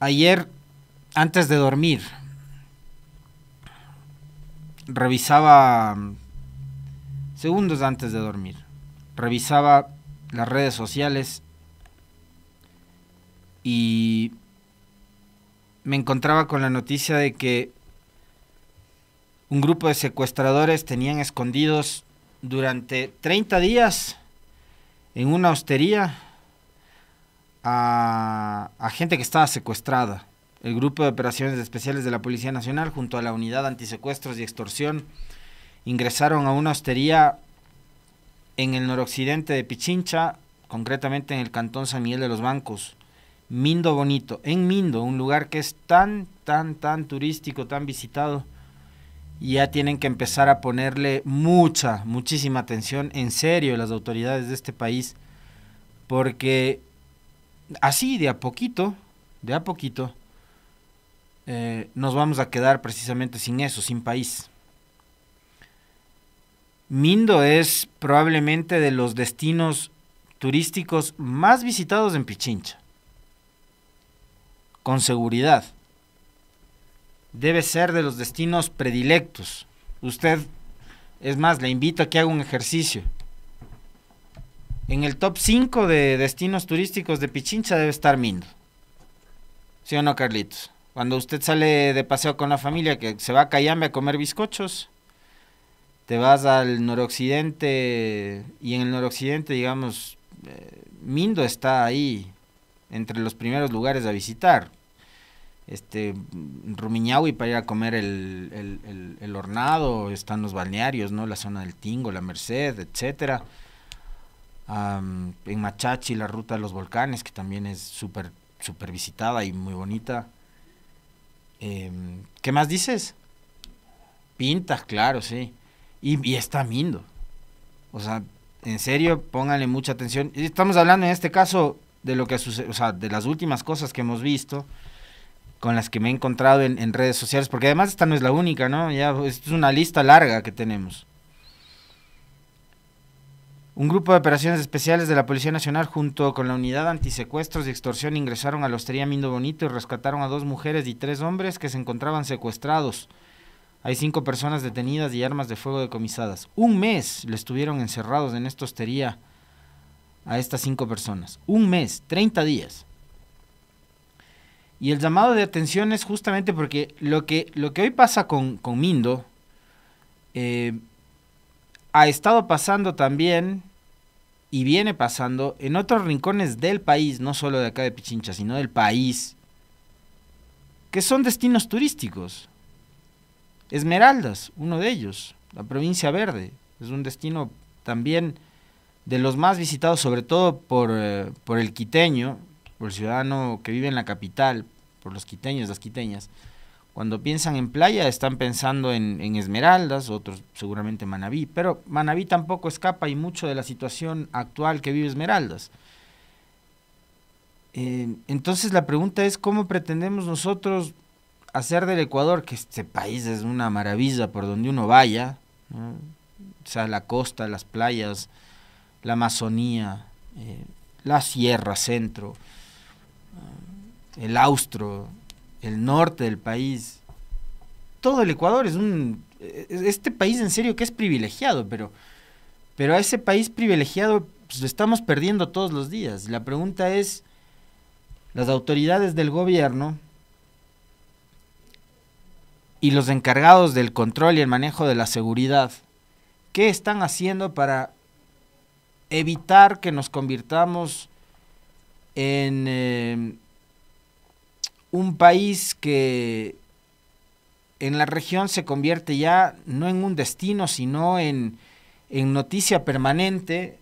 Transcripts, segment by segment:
Ayer, antes de dormir, revisaba, segundos antes de dormir, revisaba las redes sociales y me encontraba con la noticia de que un grupo de secuestradores tenían escondidos durante 30 días en una hostería a, gente que estaba secuestrada. El Grupo de Operaciones Especiales de la Policía Nacional, junto a la Unidad Antisecuestros y Extorsión, ingresaron a una hostería en el noroccidente de Pichincha, concretamente en el cantón San Miguel de los Bancos. Mindo Bonito, en Mindo, un lugar que es tan, tan, tan turístico, tan visitado, y ya tienen que empezar a ponerle mucha, muchísima atención, en serio, las autoridades de este país, porque así de a poquito, de a poquito, eh, nos vamos a quedar precisamente sin eso, sin país. Mindo es probablemente de los destinos turísticos más visitados en Pichincha. Con seguridad. Debe ser de los destinos predilectos. Usted, es más, le invito a que haga un ejercicio en el top 5 de destinos turísticos de Pichincha debe estar Mindo. ¿Sí o no, Carlitos? Cuando usted sale de paseo con la familia, que se va a Cayambe a comer bizcochos, te vas al noroccidente y en el noroccidente, digamos, eh, Mindo está ahí entre los primeros lugares a visitar. Este, Rumiñahui para ir a comer el, el hornado, están los balnearios, ¿no? La zona del Tingo, la Merced, etcétera en Machachi, la ruta de los volcanes, que también es súper super visitada y muy bonita. Em, ¿Qué más dices? Pintas, claro, sí. Y, está lindo O sea, en serio, pónganle mucha atención. Estamos hablando en este caso de lo que sucede, o sea, de las últimas cosas que hemos visto, con las que me he encontrado en, redes sociales, porque además esta no es la única, ¿no? Ya, pues, es una lista larga que tenemos. Un grupo de operaciones especiales de la Policía Nacional junto con la Unidad Antisecuestros y Extorsión ingresaron a la hostería Mindo Bonito y rescataron a dos mujeres y tres hombres que se encontraban secuestrados. Hay cinco personas detenidas y armas de fuego decomisadas. Un mes le estuvieron encerrados en esta hostería a estas cinco personas. Un mes, 30 días. Y el llamado de atención es justamente porque lo que, lo que hoy pasa con, con Mindo eh, ha estado pasando también y viene pasando en otros rincones del país, no solo de acá de Pichincha, sino del país, que son destinos turísticos. Esmeraldas, uno de ellos, la provincia verde, es un destino también de los más visitados, sobre todo por, eh, el quiteño, por el ciudadano que vive en la capital, por los quiteños, las quiteñas. Cuando piensan en playa están pensando en, Esmeraldas, otros seguramente Manabí, pero Manabí tampoco escapa y mucho de la situación actual que vive Esmeraldas. Eh, entonces la pregunta es cómo pretendemos nosotros hacer del Ecuador, que este país es una maravilla por donde uno vaya, o sea, la costa, las playas, la Amazonía, eh, la Sierra Centro, eh, el Austro, el norte del país, todo el Ecuador es un... E-, este país en serio que es privilegiado, pero, pero a ese país privilegiado pues, lo estamos perdiendo todos los días. La pregunta es, las autoridades del gobierno y los encargados del control y el manejo de la seguridad, ¿qué están haciendo para evitar que nos convirtamos en... Eh, un país que en la región se convierte ya no en un destino, sino en, noticia permanente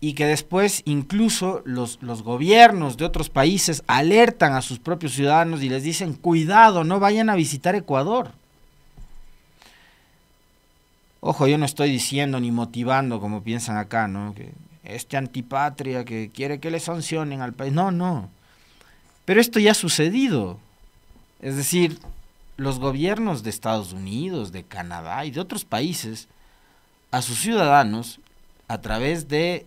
y que después incluso los, los, gobiernos de otros países alertan a sus propios ciudadanos y les dicen, cuidado, no vayan a visitar Ecuador. Ojo, yo no estoy diciendo ni motivando como piensan acá, ¿no? Que este antipatria que quiere que le sancionen al país. No, no. Pero esto ya ha sucedido. Es decir, los gobiernos de Estados Unidos, de Canadá y de otros países, a sus ciudadanos, a través de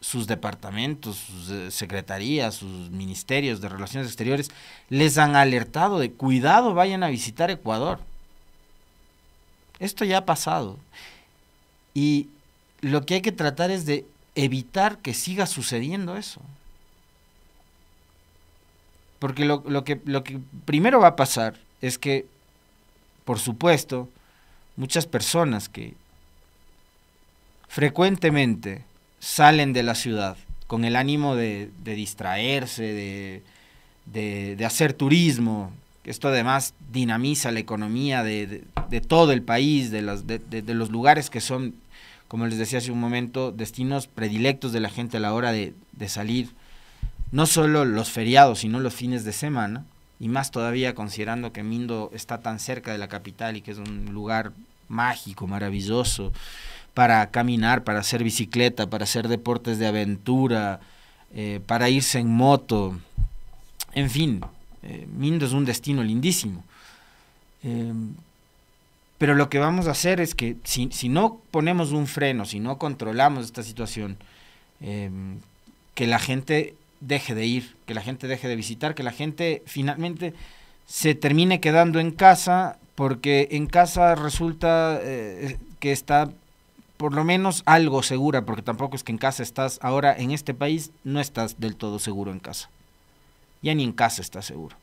sus departamentos, sus eh, secretarías, sus ministerios de relaciones exteriores, les han alertado de cuidado, vayan a visitar Ecuador. Esto ya ha pasado. Y lo que hay que tratar es de evitar que siga sucediendo eso. Porque lo, que, lo que primero va a pasar es que, por supuesto, muchas personas que frecuentemente salen de la ciudad con el ánimo de, distraerse, de, hacer turismo. Esto además dinamiza la economía de, todo el país, las, de, los lugares que son, como les decía hace un momento, destinos predilectos de la gente a la hora de salir no solo los feriados, sino los fines de semana, y más todavía considerando que Mindo está tan cerca de la capital y que es un lugar mágico, maravilloso, para caminar, para hacer bicicleta, para hacer deportes de aventura, eh, para irse en moto, en fin, eh, Mindo es un destino lindísimo. Em, pero lo que vamos a hacer es que si, no ponemos un freno, si no controlamos esta situación, em, que la gente deje de ir, que la gente deje de visitar, que la gente finalmente se termine quedando en casa, porque en casa resulta eh, que está por lo menos algo segura, porque tampoco es que en casa estás, ahora en este país no estás del todo seguro en casa. Ya ni en casa estás seguro.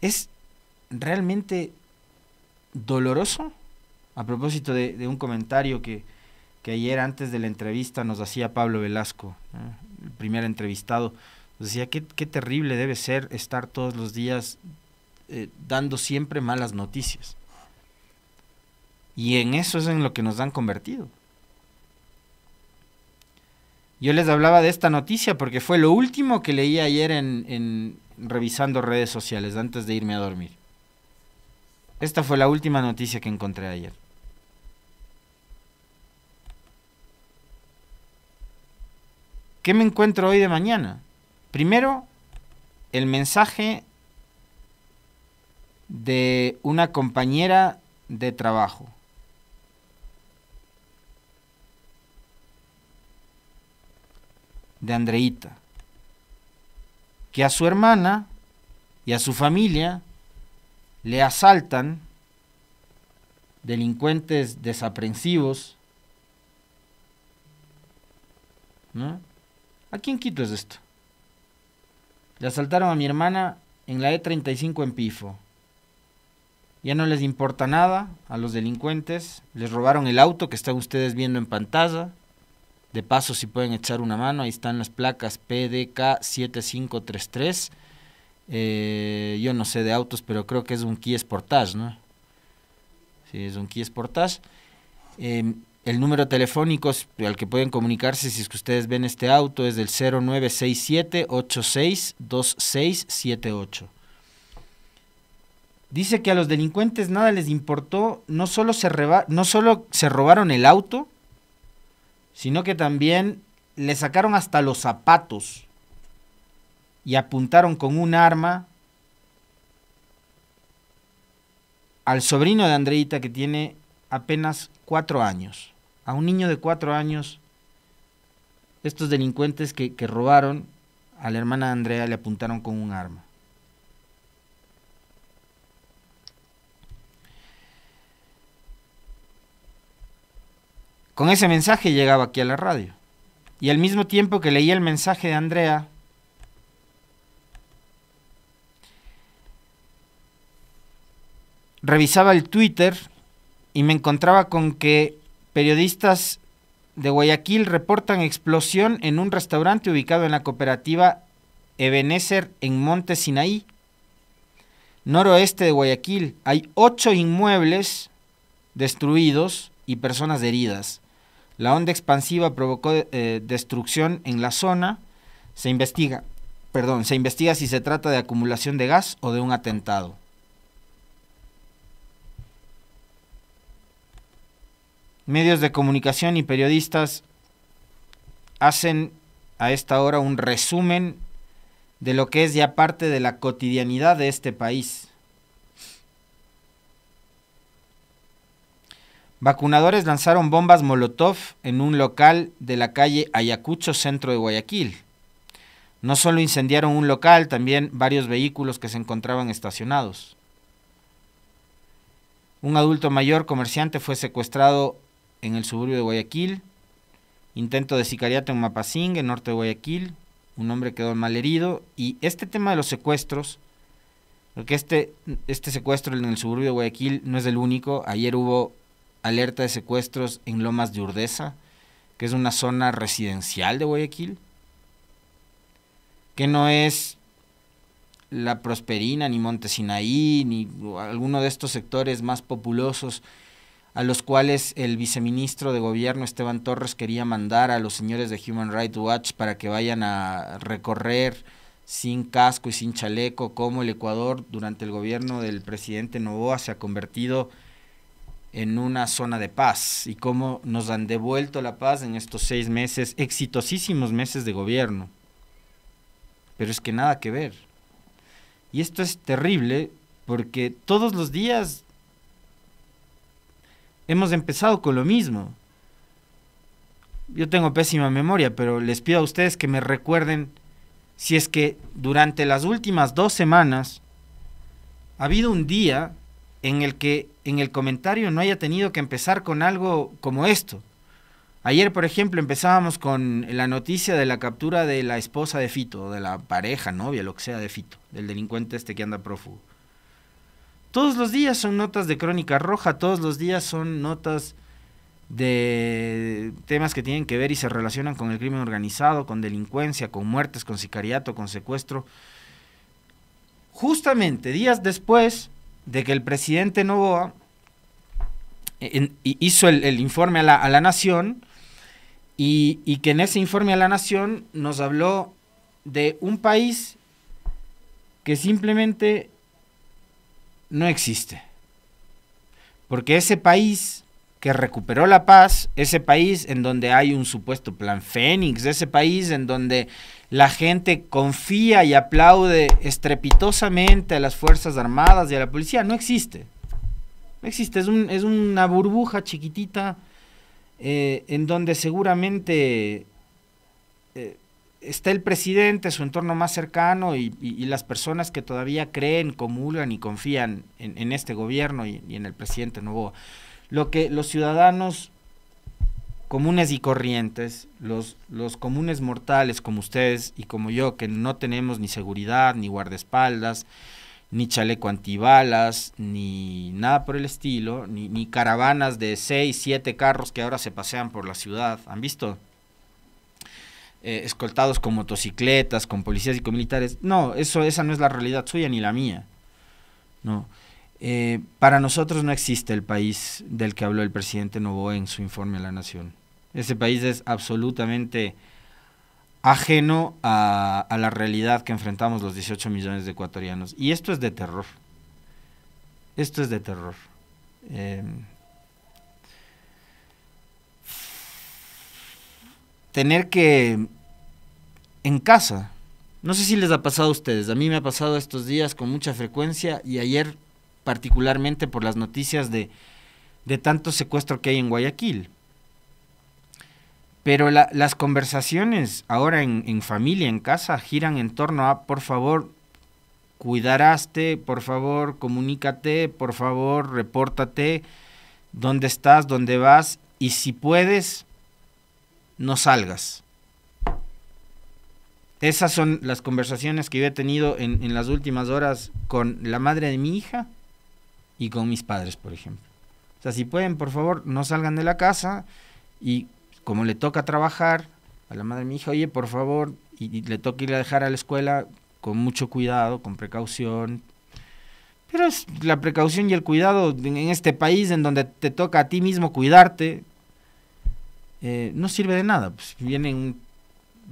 Es realmente doloroso, a propósito de un comentario que, que ayer antes de la entrevista nos hacía Pablo Velasco, el primer entrevistado. Nos decía, qué, terrible debe ser estar todos los días eh, dando siempre malas noticias. Y en eso es en lo que nos han convertido. Yo les hablaba de esta noticia porque fue lo último que leí ayer en revisando redes sociales antes de irme a dormir. Esta fue la última noticia que encontré ayer. ¿Qué me encuentro hoy de mañana? Primero, el mensaje de una compañera de trabajo. de Andreita, que a su hermana y a su familia le asaltan delincuentes desaprensivos, ¿no? ¿A quién Quito es esto. Le asaltaron a mi hermana en la E35 en Pifo. Ya no les importa nada a los delincuentes. Les robaron el auto que están ustedes viendo en pantalla. De paso, si pueden echar una mano, ahí están las placas PDK 7533. Eh, yo no sé de autos, pero creo que es un Kia Sportage, ¿no? Sí, es un Kia Sportage. Em, el número telefónico al que pueden comunicarse si es que ustedes ven este auto es del 0967-862678. Dice que a los delincuentes nada les importó, no solo se, no solo se robaron el auto, sino que también le sacaron hasta los zapatos y apuntaron con un arma al sobrino de Andreita que tiene apenas cuatro años a un niño de cuatro años, estos delincuentes que, robaron a la hermana Andrea le apuntaron con un arma. Con ese mensaje llegaba aquí a la radio. Y al mismo tiempo que leía el mensaje de Andrea, revisaba el Twitter y me encontraba con que Periodistas de Guayaquil reportan explosión en un restaurante ubicado en la cooperativa Ebenezer en Monte Sinaí, noroeste de Guayaquil. Hay ocho inmuebles destruidos y personas heridas. La onda expansiva provocó eh, destrucción en la zona. Se investiga, perdón, se investiga si se trata de acumulación de gas o de un atentado. medios de comunicación y periodistas hacen a esta hora un resumen de lo que es ya parte de la cotidianidad de este país. Vacunadores lanzaron bombas Molotov en un local de la calle Ayacucho, centro de Guayaquil. No solo incendiaron un local, también varios vehículos que se encontraban estacionados. Un adulto mayor comerciante fue secuestrado en el suburbio de Guayaquil, intento de sicariato en Mapasing, en norte de Guayaquil, un hombre quedó mal herido y este tema de los secuestros, porque este, este secuestro en el suburbio de Guayaquil no es el único, ayer hubo alerta de secuestros en Lomas de Urdesa, que es una zona residencial de Guayaquil, que no es la Prosperina, ni Montesinaí, ni alguno de estos sectores más populosos a los cuales el viceministro de gobierno Esteban Torres quería mandar a los señores de Human Rights Watch para que vayan a recorrer sin casco y sin chaleco cómo el Ecuador durante el gobierno del presidente Novoa se ha convertido en una zona de paz y cómo nos han devuelto la paz en estos seis meses, exitosísimos meses de gobierno. Pero es que nada que ver. Y esto es terrible porque todos los días hemos empezado con lo mismo. Yo tengo pésima memoria, pero les pido a ustedes que me recuerden si es que durante las últimas dos semanas ha habido un día en el que en el comentario no haya tenido que empezar con algo como esto. Ayer, por ejemplo, empezábamos con la noticia de la captura de la esposa de Fito, de la pareja, novia, lo que sea de Fito, del delincuente este que anda prófugo. Todos los días son notas de Crónica Roja, todos los días son notas de temas que tienen que ver y se relacionan con el crimen organizado, con delincuencia, con muertes, con sicariato, con secuestro. Justamente días después de que el presidente Novoa eh, hizo el, informe a la, Nación y, y, que en ese informe a la Nación nos habló de un país que simplemente no existe. Porque ese país que recuperó la paz, ese país en donde hay un supuesto plan Fénix, ese país en donde la gente confía y aplaude estrepitosamente a las Fuerzas Armadas y a la policía, no existe. No existe, es, una burbuja chiquitita eh, en donde seguramente está el presidente, su entorno más cercano y, las personas que todavía creen, comulan y confían en, este gobierno y, en el presidente Novoa. Lo que los ciudadanos comunes y corrientes, los, los comunes mortales como ustedes y como yo, que no tenemos ni seguridad, ni guardaespaldas, ni chaleco antibalas, ni nada por el estilo, ni, ni caravanas de seis, siete carros que ahora se pasean por la ciudad. ¿Han visto? Eh, escoltados con motocicletas, con policías y con militares. No, eso, esa no es la realidad suya ni la mía. No. Eh, para nosotros no existe el país del que habló el presidente Novoa en su informe a la Nación. Ese país es absolutamente ajeno a, la realidad que enfrentamos los 18 millones de ecuatorianos. Y esto es de terror. Esto es de terror. Eh, tener que en casa. No sé si les ha pasado a ustedes, a mí me ha pasado estos días con mucha frecuencia y ayer particularmente por las noticias de, de tanto secuestro que hay en Guayaquil. Pero las conversaciones ahora en, en, familia, en casa, giran en torno a, por favor, cuidaraste, por favor, comunícate, por favor, repórtate, dónde estás, dónde vas, y si puedes, no salgas. Esas son las conversaciones que yo he tenido en, las últimas horas con la madre de mi hija y con mis padres, por ejemplo. O sea, si pueden, por favor, no salgan de la casa y como le toca trabajar, a la madre de mi hija, oye, por favor, y, le toca ir a dejar a la escuela con mucho cuidado, con precaución, pero es la precaución y el cuidado en este país en donde te toca a ti mismo cuidarte, eh, no sirve de nada. Pues vienen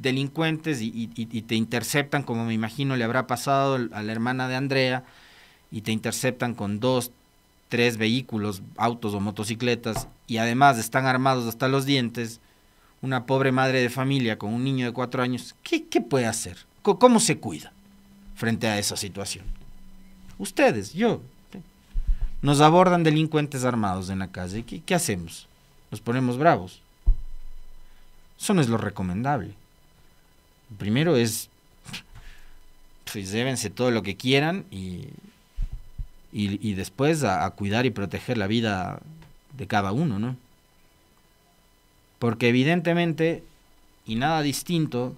delincuentes y, te interceptan, como me imagino le habrá pasado a la hermana de Andrea, y te interceptan con dos, tres vehículos, autos o motocicletas, y además están armados hasta los dientes. Una pobre madre de familia con un niño de cuatro años, ¿qué, qué puede hacer? ¿Cómo se cuida frente a esa situación? Ustedes, yo. Nos abordan delincuentes armados en la calle. ¿Qué, qué hacemos? Nos ponemos bravos. Eso no es lo recomendable. Primero es, pues llévense todo lo que quieran y, y, después a, cuidar y proteger la vida de cada uno, ¿no? Porque evidentemente, y nada distinto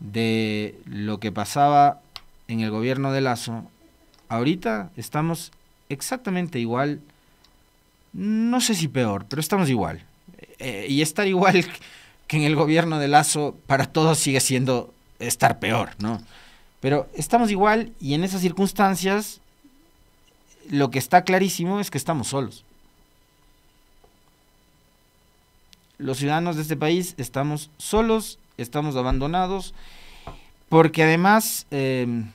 de lo que pasaba en el gobierno de Lazo, ahorita estamos exactamente igual, no sé si peor, pero estamos igual. Eh, y estar igual que en el gobierno de Lazo para todos sigue siendo estar peor, ¿no? Pero estamos igual y en esas circunstancias lo que está clarísimo es que estamos solos. Los ciudadanos de este país estamos solos, estamos abandonados, porque además em,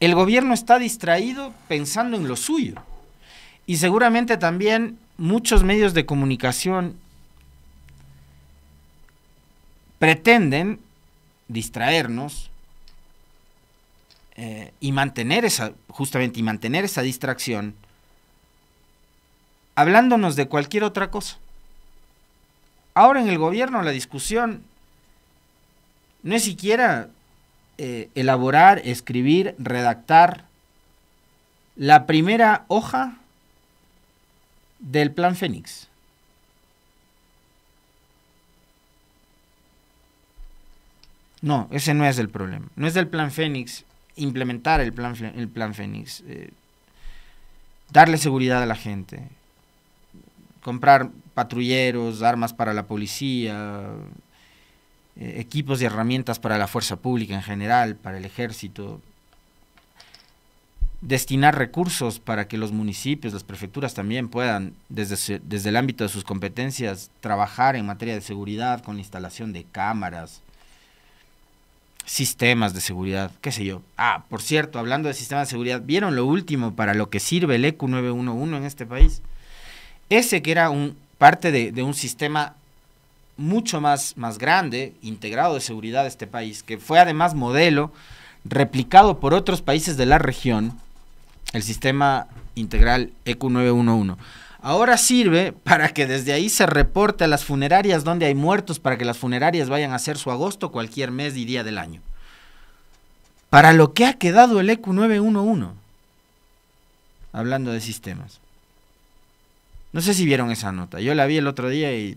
el gobierno está distraído pensando en lo suyo. Y seguramente también muchos medios de comunicación pretenden distraernos eh, y mantener esa, justamente, mantener esa distracción hablándonos de cualquier otra cosa. Ahora en el gobierno la discusión no es siquiera eh, elaborar, escribir, redactar la primera hoja del plan Fénix. No, ese no es el problema. No es del plan Fénix implementar el plan, el plan Fénix, eh, darle seguridad a la gente, comprar patrulleros, armas para la policía, eh, equipos y herramientas para la fuerza pública en general, para el ejército, destinar recursos para que los municipios, las prefecturas también puedan, desde, desde el ámbito de sus competencias, trabajar en materia de seguridad con la instalación de cámaras, sistemas de seguridad, qué sé yo. Ah, por cierto, hablando de sistemas de seguridad, ¿vieron lo último para lo que sirve el EQ911 en este país? Ese que era un, parte de, un sistema mucho más, más grande, integrado de seguridad de este país, que fue además modelo, replicado por otros países de la región, el sistema integral EQ911. Ahora sirve para que desde ahí se reporte a las funerarias donde hay muertos para que las funerarias vayan a hacer su agosto cualquier mes y día del año. Para lo que ha quedado el EQ 911, hablando de sistemas. No sé si vieron esa nota, yo la vi el otro día y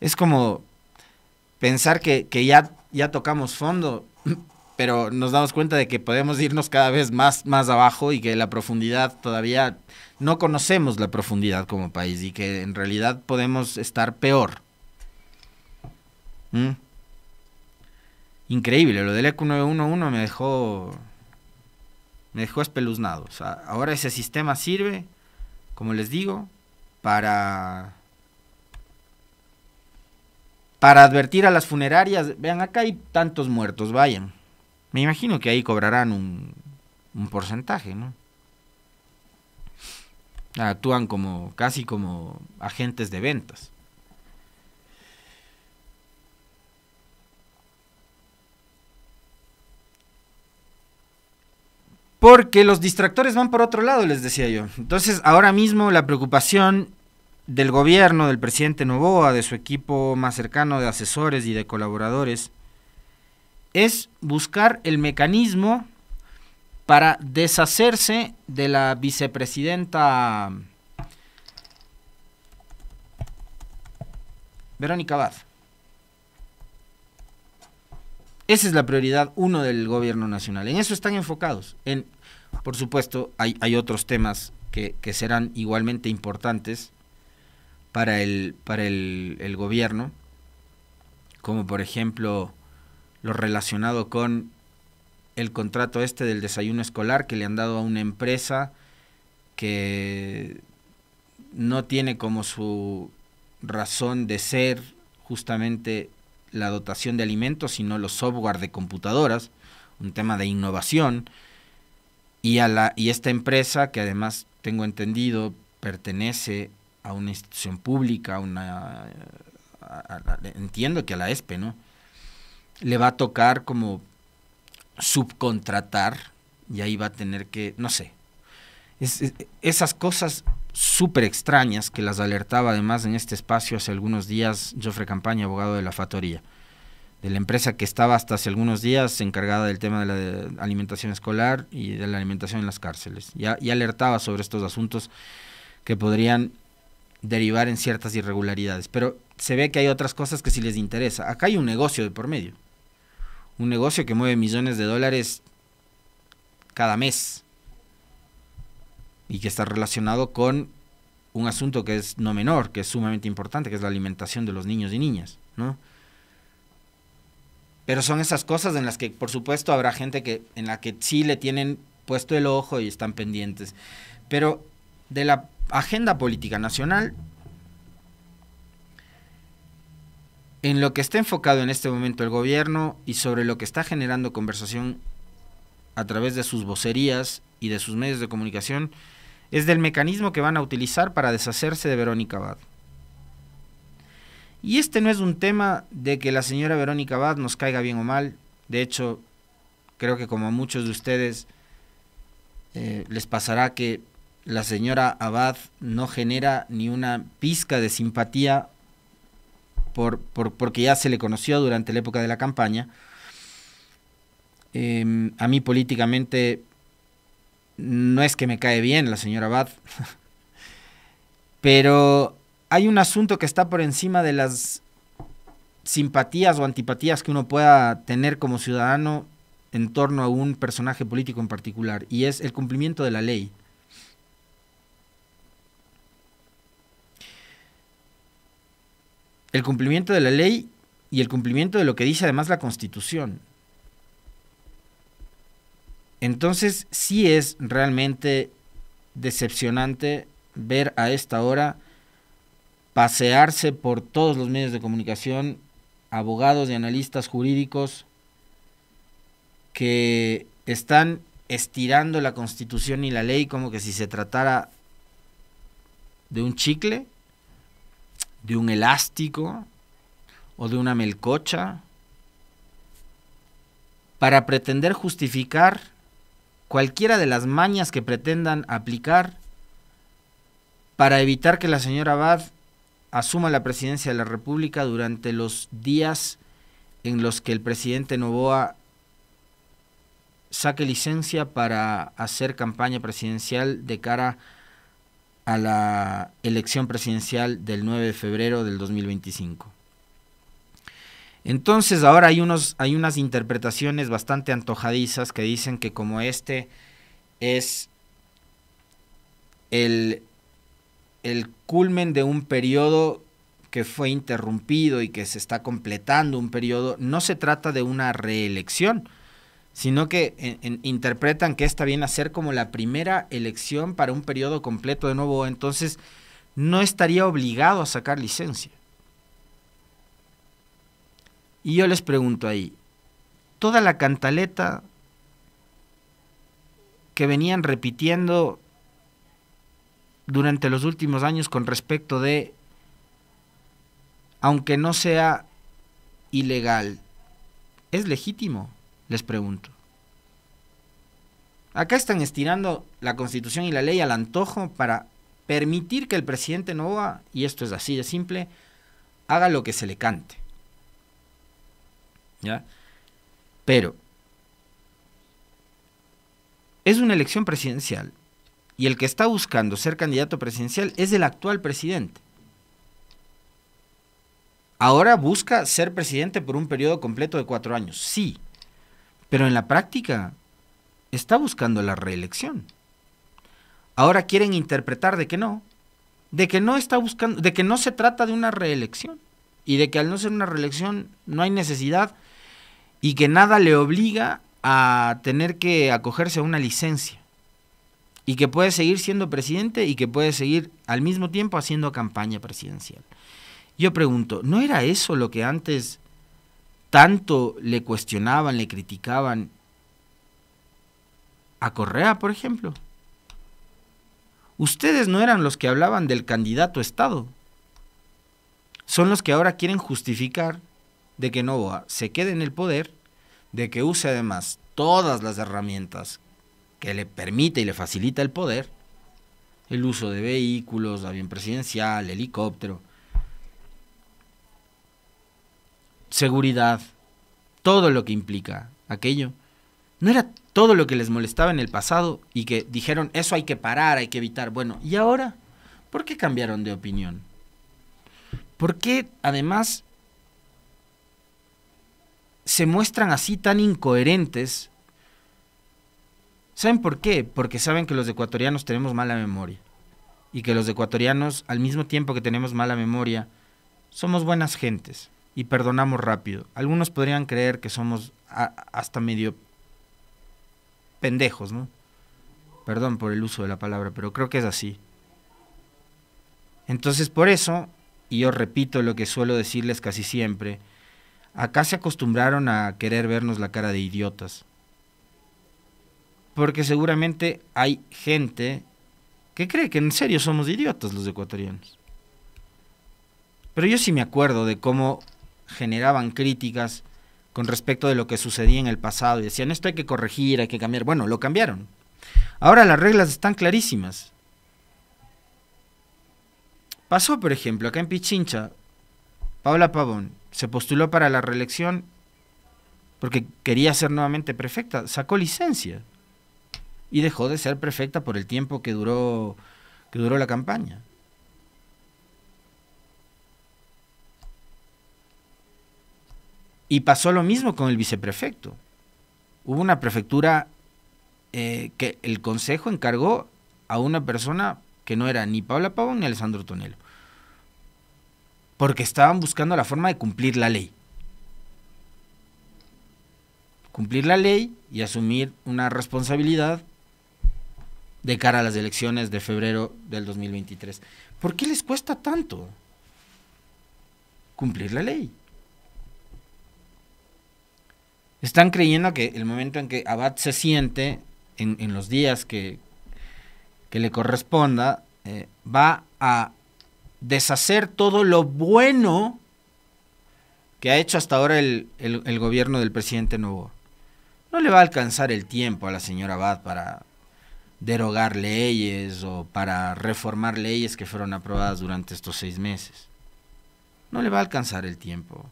es como pensar que, que ya, ya tocamos fondo pero nos damos cuenta de que podemos irnos cada vez más, más abajo y que la profundidad todavía no conocemos la profundidad como país y que en realidad podemos estar peor. ¿Mm? Increíble, lo del ECU 911 me dejó me dejó espeluznado. ahora ese sistema sirve, como les digo, para para advertir a las funerarias, vean acá hay tantos muertos, vayan. Me imagino que ahí cobrarán un, porcentaje, ¿no? Actúan como casi como agentes de ventas. Porque los distractores van por otro lado, les decía yo. Entonces, ahora mismo la preocupación del gobierno, del presidente Novoa, de su equipo más cercano de asesores y de colaboradores, es buscar el mecanismo para deshacerse de la vicepresidenta Verónica Abad. Esa es la prioridad uno del gobierno nacional. En eso están enfocados. por supuesto, hay, otros temas que, serán igualmente importantes para el, para el, el gobierno, como por ejemplo lo relacionado con el contrato este del desayuno escolar que le han dado a una empresa que no tiene como su razón de ser justamente la dotación de alimentos, sino los software de computadoras, un tema de innovación, y, a la, y esta empresa, que además tengo entendido pertenece a una institución pública, una, entiendo que a la ESPE, e, ¿no? le va a tocar como subcontratar y ahí va a tener que, no sé, esas cosas súper extrañas que las alertaba además en este espacio hace algunos días Jofre Campaña, abogado de la Fatoría, de la empresa que estaba hasta hace algunos días encargada del tema de la alimentación escolar y de la alimentación en las cárceles. Ya, alertaba sobre estos asuntos que podrían derivar en ciertas irregularidades, pero se ve que hay otras cosas que sí les interesa. Acá hay un negocio de por medio un negocio que mueve millones de dólares cada mes y que está relacionado con un asunto que es no menor, que es sumamente importante, que es la alimentación de los niños y niñas, ¿no? Pero son esas cosas en las que, por supuesto, habrá gente que, en la que sí le tienen puesto el ojo y están pendientes. Pero de la agenda política nacional en lo que está enfocado en este momento el gobierno y sobre lo que está generando conversación a través de sus vocerías y de sus medios de comunicación es del mecanismo que van a utilizar para deshacerse de Verónica Abad. Y este no es un tema de que la señora Verónica Abad nos caiga bien o mal. De hecho, creo que como a muchos de ustedes eh, les pasará que la señora Abad no genera ni una pizca de simpatía porque ya se le conoció durante la época de la campaña. Em, a mí políticamente no es que me cae bien la señora Abad, pero hay un asunto que está por encima de las simpatías o antipatías que uno pueda tener como ciudadano en torno a un personaje político en particular, y es el cumplimiento de la ley. el cumplimiento de la ley y el cumplimiento de lo que dice además la Constitución. Entonces sí es realmente decepcionante ver a esta hora pasearse por todos los medios de comunicación abogados y analistas jurídicos que están estirando la constitución y la ley como que si se tratara de un chicle de un elástico o de una melcocha para pretender justificar cualquiera de las mañas que pretendan aplicar para evitar que la señora Abad asuma la presidencia de la República durante los días en los que el presidente Novoa saque licencia para hacer campaña presidencial de cara a a la elección presidencial del 9 de febrero del 2025. Entonces ahora hay, unos, hay unas interpretaciones bastante antojadizas que dicen que como este es el, el culmen de un periodo que fue interrumpido y que se está completando un periodo, no se trata de una reelección, sino que interpretan que esta viene a ser como la primera elección para un periodo completo de nuevo, entonces no estaría obligado a sacar licencia. Y yo les pregunto ahí, toda la cantaleta que venían repitiendo durante los últimos años con respecto de, aunque no sea ilegal, es legítimo les pregunto. Acá están estirando la constitución y la ley al antojo para permitir que el presidente Nova, y esto es así de simple, haga lo que se le cante. ¿Ya? Pero es una elección presidencial y el que está buscando ser candidato presidencial es el actual presidente. Ahora busca ser presidente por un periodo completo de cuatro años, sí, pero en la práctica está buscando la reelección. Ahora quieren interpretar de que no, de que no está buscando, de que no se trata de una reelección y de que al no ser una reelección no hay necesidad y que nada le obliga a tener que acogerse a una licencia y que puede seguir siendo presidente y que puede seguir al mismo tiempo haciendo campaña presidencial. Yo pregunto, ¿no era eso lo que antes tanto le cuestionaban, le criticaban a Correa, por ejemplo. Ustedes no eran los que hablaban del candidato Estado. Son los que ahora quieren justificar de que Novoa se quede en el poder, de que use además todas las herramientas que le permite y le facilita el poder, el uso de vehículos, avión presidencial, helicóptero, seguridad, todo lo que implica aquello. No era todo lo que les molestaba en el pasado y que dijeron, eso hay que parar, hay que evitar. Bueno, ¿y ahora? ¿Por qué cambiaron de opinión? ¿Por qué además se muestran así tan incoherentes? ¿Saben por qué? Porque saben que los ecuatorianos tenemos mala memoria. Y que los ecuatorianos, al mismo tiempo que tenemos mala memoria, somos buenas gentes y perdonamos rápido. Algunos podrían creer que somos hasta medio pendejos, ¿no? Perdón por el uso de la palabra, pero creo que es así. Entonces por eso, y yo repito lo que suelo decirles casi siempre, acá se acostumbraron a querer vernos la cara de idiotas. Porque seguramente hay gente que cree que en serio somos idiotas los ecuatorianos. Pero yo sí me acuerdo de cómo generaban críticas con respecto de lo que sucedía en el pasado y decían esto hay que corregir, hay que cambiar. Bueno, lo cambiaron. Ahora las reglas están clarísimas. Pasó, por ejemplo, acá en Pichincha, Paula Pavón se postuló para la reelección porque quería ser nuevamente prefecta, sacó licencia y dejó de ser prefecta por el tiempo que duró, que duró la campaña. Y pasó lo mismo con el viceprefecto. Hubo una prefectura eh, que el consejo encargó a una persona que no era ni Paula Pavo ni Alessandro Tonelo. Porque estaban buscando la forma de cumplir la ley. Cumplir la ley y asumir una responsabilidad de cara a las elecciones de febrero del 2023. ¿Por qué les cuesta tanto cumplir la ley? Están creyendo que el momento en que Abad se siente, en, los días que, que le corresponda, eh, va a deshacer todo lo bueno que ha hecho hasta ahora el, gobierno del presidente nuevo. No le va a alcanzar el tiempo a la señora Abad para derogar leyes o para reformar leyes que fueron aprobadas durante estos seis meses. No le va a alcanzar el tiempo.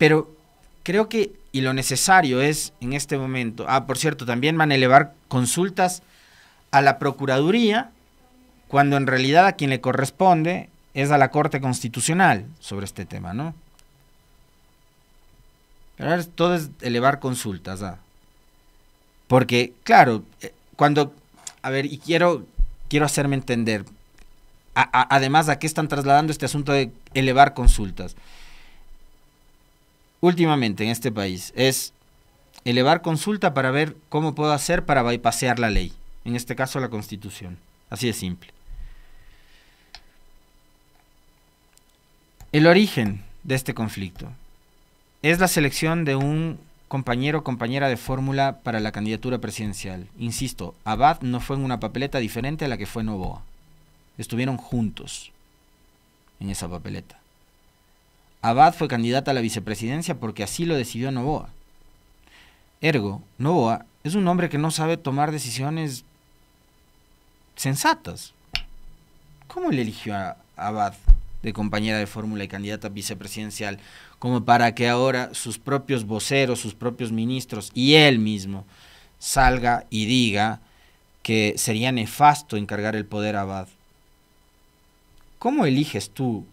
Pero creo que, y lo necesario es en este momento, ah, por cierto, también van a elevar consultas a la Procuraduría, cuando en realidad a quien le corresponde es a la Corte Constitucional sobre este tema, ¿no? Pero ahora todo es elevar consultas, ¿ah? Porque, claro, eh, cuando, a ver, y quiero, quiero hacerme entender, además a qué están trasladando este asunto de elevar consultas últimamente en este país es elevar consulta para ver cómo puedo hacer para bypasear la ley, en este caso la Constitución. Así de simple. El origen de este conflicto es la selección de un compañero o compañera de fórmula para la candidatura presidencial. Insisto, Abad no fue en una papeleta diferente a la que fue Novoa. Estuvieron juntos en esa papeleta. Abad fue candidata a la vicepresidencia porque así lo decidió Novoa. Ergo, Novoa es un hombre que no sabe tomar decisiones sensatas. ¿Cómo le eligió a Abad de compañera de fórmula y candidata vicepresidencial como para que ahora sus propios voceros, sus propios ministros y él mismo salga y diga que sería nefasto encargar el poder a Abad? ¿Cómo eliges tú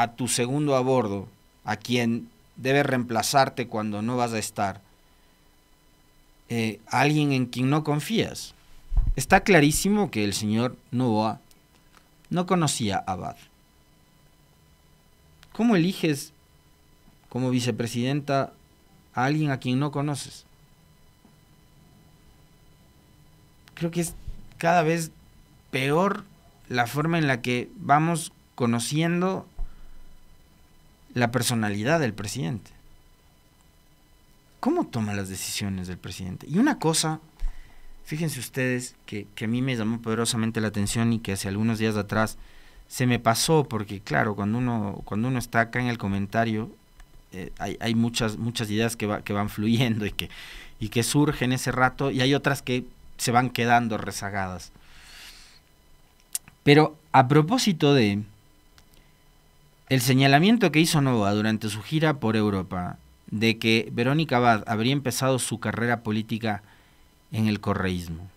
a tu segundo a bordo, a quien debes reemplazarte cuando no vas a estar, eh, alguien en quien no confías. Está clarísimo que el señor Novoa no conocía a Abad. ¿Cómo eliges como vicepresidenta a alguien a quien no conoces? Creo que es cada vez peor la forma en la que vamos conociendo la personalidad del presidente. ¿Cómo toma las decisiones del presidente? Y una cosa, fíjense ustedes, que, a mí me llamó poderosamente la atención y que hace algunos días atrás se me pasó, porque claro, cuando uno, cuando uno está acá en el comentario, eh, hay, muchas, muchas ideas que, que van fluyendo y que, y que surgen ese rato, y hay otras que se van quedando rezagadas. Pero a propósito de, el señalamiento que hizo Nova durante su gira por Europa de que Verónica Abad habría empezado su carrera política en el correísmo,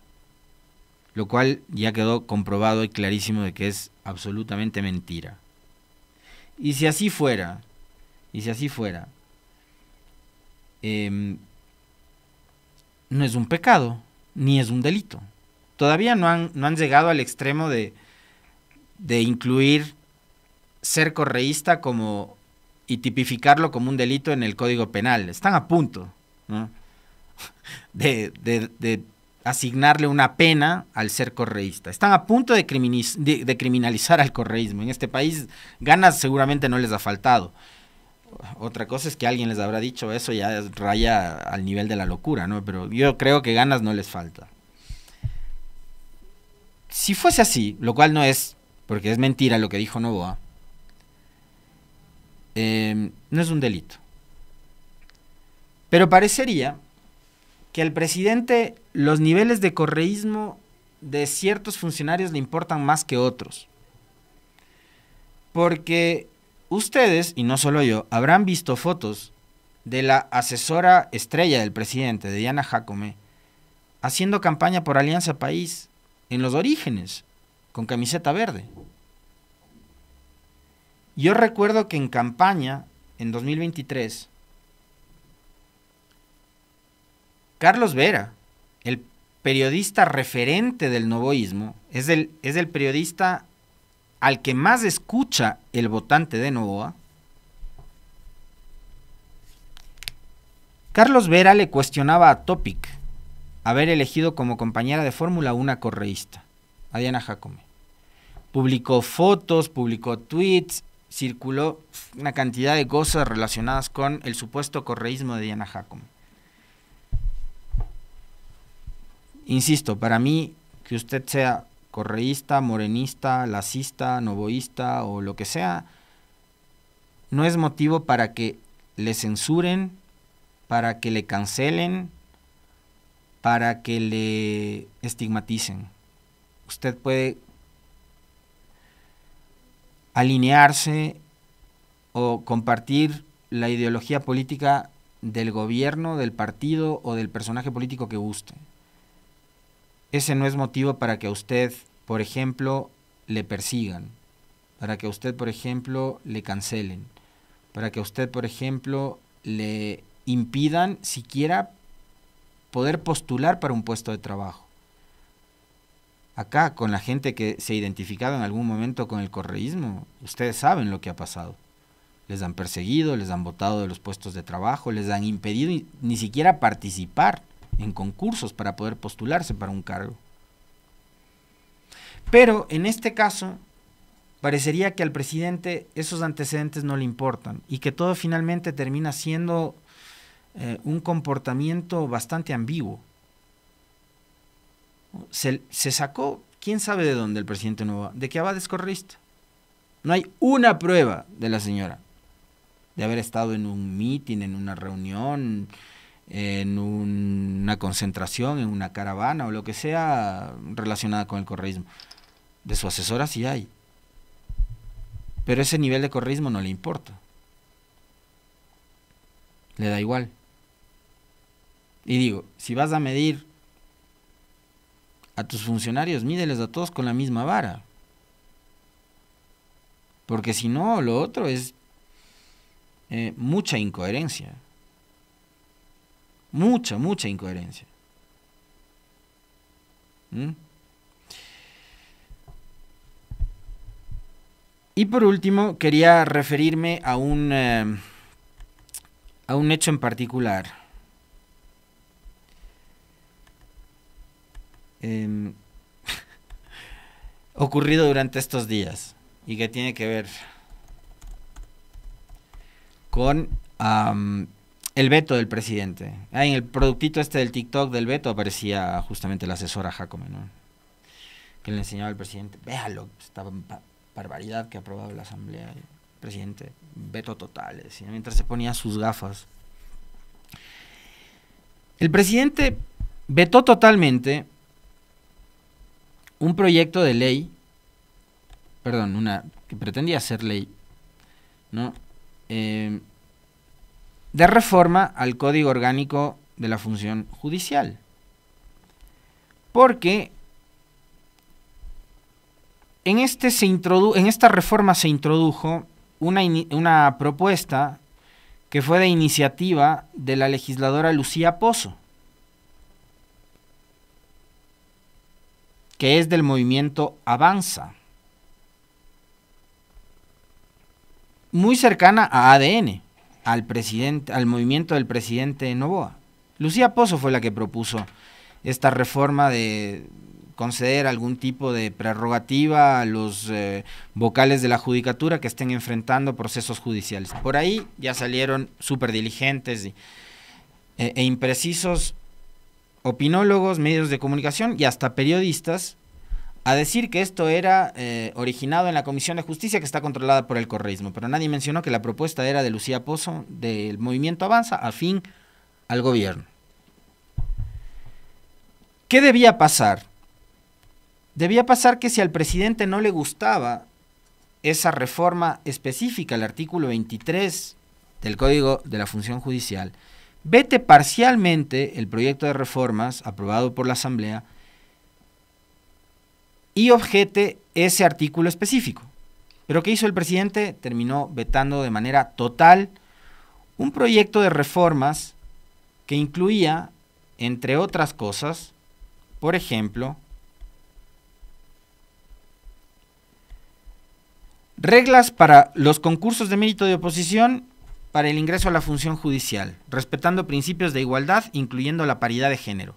lo cual ya quedó comprobado y clarísimo de que es absolutamente mentira. Y si así fuera, y si así fuera, em, no es un pecado, ni es un delito. Todavía no han, no han llegado al extremo de, de incluir ser correísta como y tipificarlo como un delito en el Código Penal. Están a punto de, asignarle una pena al ser correísta. Están a punto de, criminalizar al correísmo. En este país ganas seguramente no les ha faltado. Otra cosa es que alguien les habrá dicho eso ya raya al nivel de la locura, ¿no? Pero yo creo que ganas no les falta. Si fuese así, lo cual no es, porque es mentira lo que dijo Novoa, Em, no es un delito. Pero parecería que al presidente los niveles de correísmo de ciertos funcionarios le importan más que otros. Porque ustedes, y no solo yo, habrán visto fotos de la asesora estrella del presidente, de Diana Jacome, haciendo campaña por Alianza País en los orígenes, con camiseta verde. Yo recuerdo que en campaña, en 2023, Carlos Vera, el periodista referente del novoísmo, es el, es el periodista al que más escucha el votante de Novoa. Carlos Vera le cuestionaba a Topic haber elegido como compañera de Fórmula una correísta, a Diana Jacome. Publicó fotos, publicó tweets, circuló una cantidad de cosas relacionadas con el supuesto correísmo de Diana Jacob. Insisto, para mí que usted sea correísta, morenista, lacista, novoísta o lo que sea, no es motivo para que le censuren, para que le cancelen, para que le estigmaticen. Usted puede alinearse o compartir la ideología política del gobierno, del partido o del personaje político que guste. Ese no es motivo para que a usted, por ejemplo, le persigan, para que a usted, por ejemplo, le cancelen, para que a usted, por ejemplo, le impidan siquiera poder postular para un puesto de trabajo acá con la gente que se ha identificado en algún momento con el correísmo, ustedes saben lo que ha pasado. Les han perseguido, les han votado de los puestos de trabajo, les han impedido ni siquiera participar en concursos para poder postularse para un cargo. Pero en este caso, parecería que al presidente esos antecedentes no le importan y que todo finalmente termina siendo eh, un comportamiento bastante ambiguo. Se, sacó, quién sabe de dónde el presidente nuevo de que Abad es No hay una prueba de la señora de haber estado en un mitin, en una reunión, en una concentración, en una caravana o lo que sea relacionada con el corrismo De su asesora sí hay. Pero ese nivel de corrismo no le importa. Le da igual. Y digo, si vas a medir a tus funcionarios, mídeles a todos con la misma vara. Porque si no, lo otro es eh, mucha incoherencia. Mucha, mucha incoherencia. ¿Mm? Y por último, quería referirme a un, eh, a un hecho en particular. Em, ocurrido durante estos días y que tiene que ver con el veto del presidente. Ah, en el productito este del TikTok del veto aparecía justamente la asesora Jacome, que le enseñaba al presidente, véalo, esta barbaridad que ha aprobado la asamblea, el presidente, veto total, mientras se ponía sus gafas. El presidente vetó totalmente un proyecto de ley, perdón, una que pretendía ser ley, ¿no? Em, de reforma al Código Orgánico de la Función Judicial. Porque en, este se en esta reforma se introdujo una, una propuesta que fue de iniciativa de la legisladora Lucía Pozo que es del movimiento Avanza, muy cercana a ADN, al, presidente, al movimiento del presidente Novoa. Lucía Pozo fue la que propuso esta reforma de conceder algún tipo de prerrogativa a los eh, vocales de la judicatura que estén enfrentando procesos judiciales. Por ahí ya salieron súper diligentes e, e imprecisos opinólogos, medios de comunicación y hasta periodistas a decir que esto era eh, originado en la Comisión de Justicia que está controlada por el correísmo, pero nadie mencionó que la propuesta era de Lucía Pozo del movimiento Avanza fin al gobierno. ¿Qué debía pasar? Debía pasar que si al presidente no le gustaba esa reforma específica, el artículo 23 del Código de la Función Judicial, vete parcialmente el proyecto de reformas aprobado por la Asamblea y objete ese artículo específico. Pero ¿qué hizo el presidente? Terminó vetando de manera total un proyecto de reformas que incluía, entre otras cosas, por ejemplo, reglas para los concursos de mérito de oposición para el ingreso a la función judicial, respetando principios de igualdad, incluyendo la paridad de género.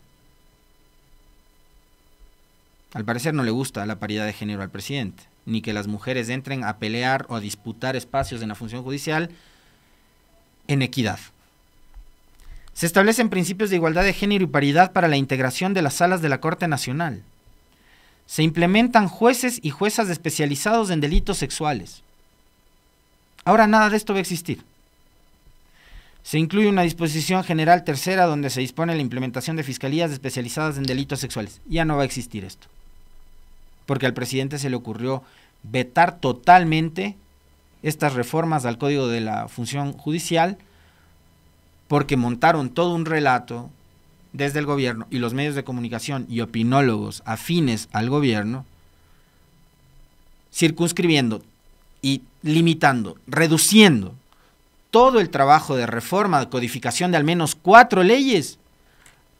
Al parecer no le gusta la paridad de género al presidente, ni que las mujeres entren a pelear o a disputar espacios en la función judicial en equidad. Se establecen principios de igualdad de género y paridad para la integración de las salas de la Corte Nacional. Se implementan jueces y juezas especializados en delitos sexuales. Ahora nada de esto va a existir. Se incluye una disposición general tercera donde se dispone la implementación de fiscalías especializadas en delitos sexuales. Ya no va a existir esto. Porque al presidente se le ocurrió vetar totalmente estas reformas al Código de la Función Judicial porque montaron todo un relato desde el gobierno y los medios de comunicación y opinólogos afines al gobierno, circunscribiendo y limitando, reduciendo todo el trabajo de reforma, de codificación de al menos cuatro leyes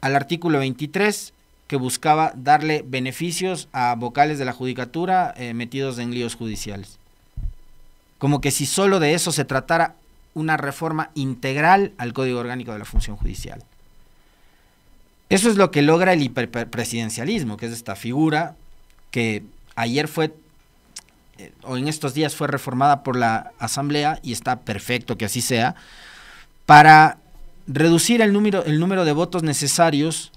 al artículo 23 que buscaba darle beneficios a vocales de la judicatura eh, metidos en líos judiciales. Como que si solo de eso se tratara una reforma integral al Código Orgánico de la Función Judicial. Eso es lo que logra el hiperpresidencialismo, que es esta figura que ayer fue eh, o en estos días fue reformada por la Asamblea, y está perfecto que así sea, para reducir el número, el número de votos necesarios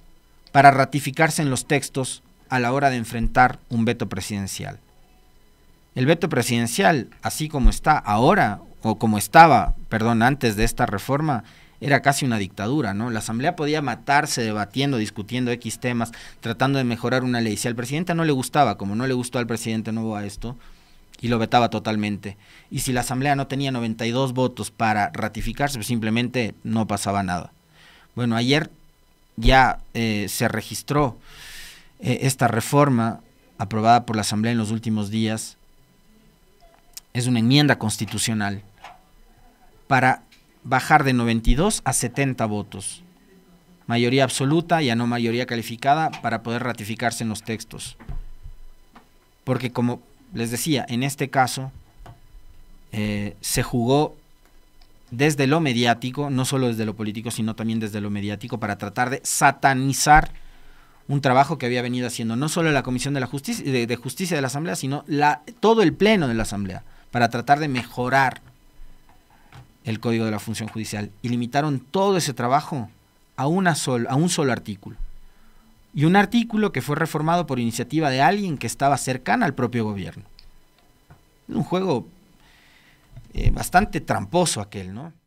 para ratificarse en los textos a la hora de enfrentar un veto presidencial. El veto presidencial, así como está ahora, o como estaba, perdón, antes de esta reforma, era casi una dictadura, ¿no? La asamblea podía matarse debatiendo, discutiendo X temas, tratando de mejorar una ley. Si al presidente no le gustaba, como no le gustó al presidente nuevo a esto, y lo vetaba totalmente. Y si la Asamblea no tenía 92 votos para ratificarse, pues simplemente no pasaba nada. Bueno, ayer ya eh, se registró eh, esta reforma aprobada por la Asamblea en los últimos días. Es una enmienda constitucional para bajar de 92 a 70 votos. Mayoría absoluta y no mayoría calificada para poder ratificarse en los textos. Porque como les decía, en este caso eh, se jugó desde lo mediático, no solo desde lo político, sino también desde lo mediático, para tratar de satanizar un trabajo que había venido haciendo no solo la Comisión de, la Justicia, de, Justicia de la Asamblea, sino todo el Pleno de la Asamblea, para tratar de mejorar el Código de la Función Judicial. Y limitaron todo ese trabajo a, una a un solo artículo y un artículo que fue reformado por iniciativa de alguien que estaba cercana al propio gobierno. Un juego eh, bastante tramposo aquel, ¿no?